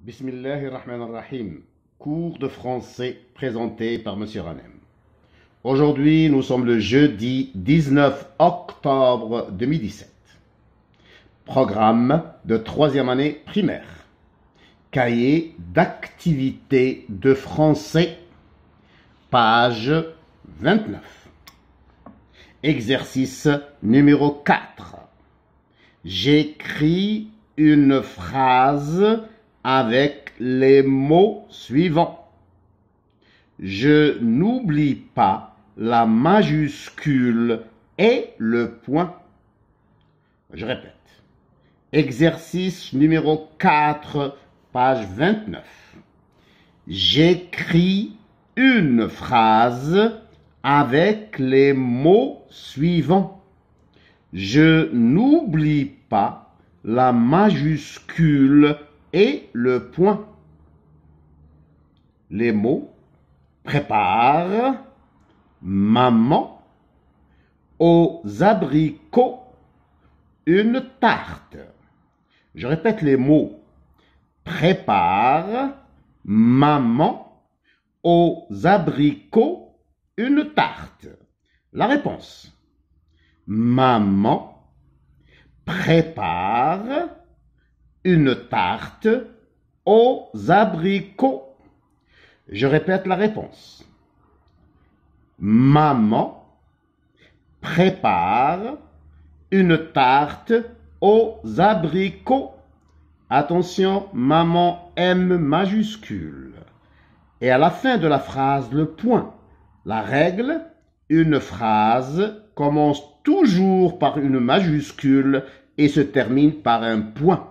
Bismillahir Rahim. Cours de français présenté par Monsieur Ranem. Aujourd'hui, nous sommes le jeudi 19 octobre 2017. Programme de troisième année primaire. Cahier d'activité de français, page 29. Exercice numéro 4. J'écris une phrase avec les mots suivants. Je n'oublie pas la majuscule et le point. Je répète. Exercice numéro 4, page 29. J'écris une phrase avec les mots suivants. Je n'oublie pas la majuscule et le point. Les mots prépare maman aux abricots une tarte. Je répète les mots. Prépare maman aux abricots une tarte. La réponse. Maman prépare une tarte aux abricots Je répète la réponse. Maman prépare une tarte aux abricots. Attention, maman M majuscule. Et à la fin de la phrase, le point. La règle, une phrase commence toujours par une majuscule et se termine par un point.